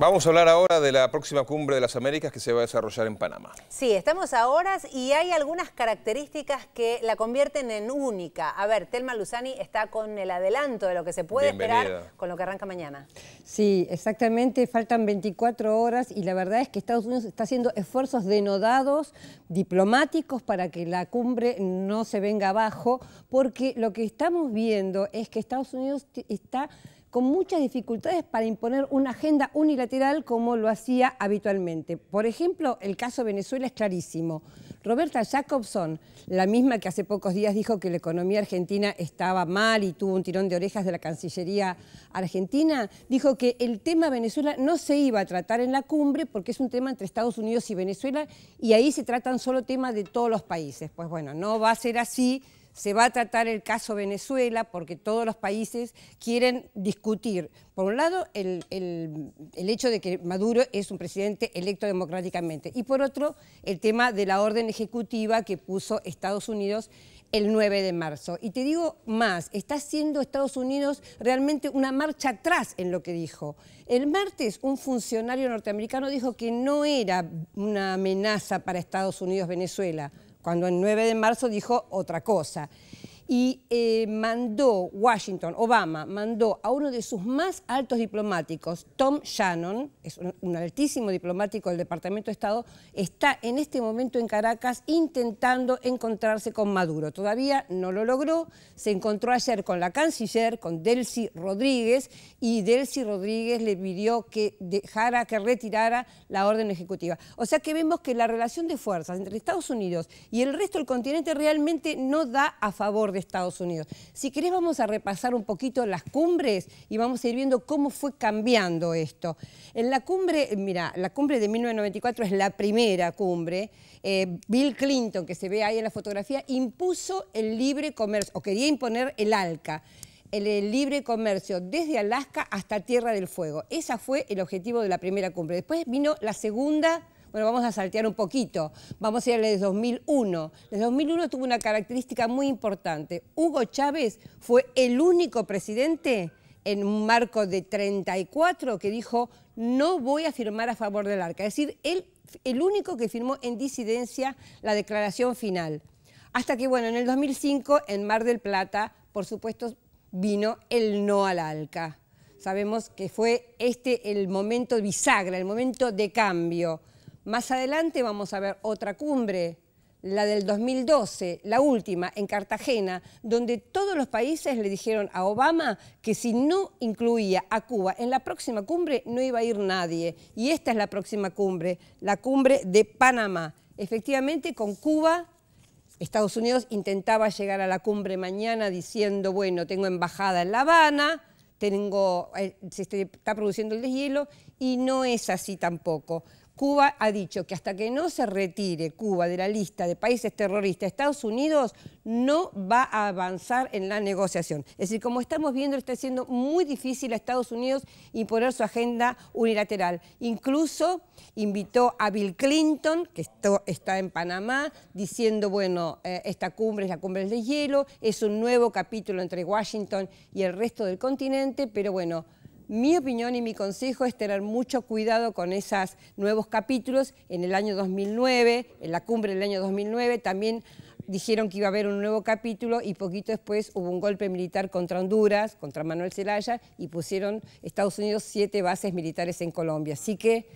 Vamos a hablar ahora de la próxima cumbre de las Américas que se va a desarrollar en Panamá. Sí, estamos a horas y hay algunas características que la convierten en única. A ver, Telma Luzani está con el adelanto de lo que se puede esperar con lo que arranca mañana. Sí, exactamente, faltan 24 horas y la verdad es que Estados Unidos está haciendo esfuerzos denodados, diplomáticos, para que la cumbre no se venga abajo, porque lo que estamos viendo es que Estados Unidos está con muchas dificultades para imponer una agenda unilateral como lo hacía habitualmente. Por ejemplo, el caso Venezuela es clarísimo. Roberta Jacobson, la misma que hace pocos días dijo que la economía argentina estaba mal y tuvo un tirón de orejas de la Cancillería argentina, dijo que el tema Venezuela no se iba a tratar en la cumbre porque es un tema entre Estados Unidos y Venezuela y ahí se tratan solo temas de todos los países. Pues bueno, no va a ser así se va a tratar el caso Venezuela porque todos los países quieren discutir, por un lado, el, hecho de que Maduro es un presidente electo democráticamente y por otro, el tema de la orden ejecutiva que puso Estados Unidos el 9 de marzo. Y te digo más, está haciendo Estados Unidos realmente una marcha atrás en lo que dijo. El martes un funcionario norteamericano dijo que no era una amenaza para Estados Unidos Venezuela cuando el 9 de marzo dijo otra cosa y eh, mandó, Washington, Obama, mandó a uno de sus más altos diplomáticos, Tom Shannon, es un, altísimo diplomático del Departamento de Estado, está en este momento en Caracas intentando encontrarse con Maduro. Todavía no lo logró, se encontró ayer con la canciller, con Delcy Rodríguez, y Delcy Rodríguez le pidió que dejara, que retirara la orden ejecutiva. O sea que vemos que la relación de fuerzas entre Estados Unidos y el resto del continente realmente no da a favor de Estados Unidos. Si querés vamos a repasar un poquito las cumbres y vamos a ir viendo cómo fue cambiando esto. En la cumbre, mira, la cumbre de 1994 es la primera cumbre. Eh, Bill Clinton, que se ve ahí en la fotografía, impuso el libre comercio, o quería imponer el ALCA el, libre comercio desde Alaska hasta Tierra del Fuego. Ese fue el objetivo de la primera cumbre. Después vino la segunda bueno, vamos a saltear un poquito. Vamos a ir al de 2001. El 2001 tuvo una característica muy importante. Hugo Chávez fue el único presidente en un marco de 34 que dijo no voy a firmar a favor del arca. Es decir, él, el único que firmó en disidencia la declaración final. Hasta que, bueno, en el 2005, en Mar del Plata, por supuesto, vino el no al ALCA. Sabemos que fue este el momento bisagra, el momento de cambio. Más adelante vamos a ver otra cumbre, la del 2012, la última, en Cartagena, donde todos los países le dijeron a Obama que si no incluía a Cuba en la próxima cumbre no iba a ir nadie. Y esta es la próxima cumbre, la cumbre de Panamá. Efectivamente, con Cuba Estados Unidos intentaba llegar a la cumbre mañana diciendo, bueno, tengo embajada en La Habana, tengo, eh, se está produciendo el deshielo, y no es así tampoco. Cuba ha dicho que hasta que no se retire Cuba de la lista de países terroristas, Estados Unidos no va a avanzar en la negociación. Es decir, como estamos viendo, está siendo muy difícil a Estados Unidos imponer su agenda unilateral. Incluso invitó a Bill Clinton, que está en Panamá, diciendo, bueno, eh, esta cumbre es la cumbre de hielo, es un nuevo capítulo entre Washington y el resto del continente, pero bueno, mi opinión y mi consejo es tener mucho cuidado con esos nuevos capítulos. En el año 2009, en la cumbre del año 2009, también dijeron que iba a haber un nuevo capítulo y poquito después hubo un golpe militar contra Honduras, contra Manuel Zelaya, y pusieron Estados Unidos siete bases militares en Colombia. Así que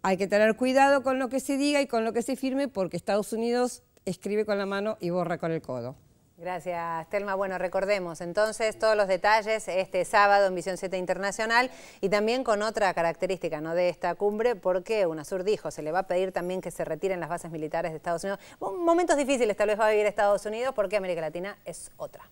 hay que tener cuidado con lo que se diga y con lo que se firme porque Estados Unidos escribe con la mano y borra con el codo. Gracias, Telma. Bueno, recordemos entonces todos los detalles este sábado en Visión 7 Internacional y también con otra característica ¿no? de esta cumbre, porque UNASUR dijo, se le va a pedir también que se retiren las bases militares de Estados Unidos. Momentos difíciles tal vez va a vivir Estados Unidos porque América Latina es otra.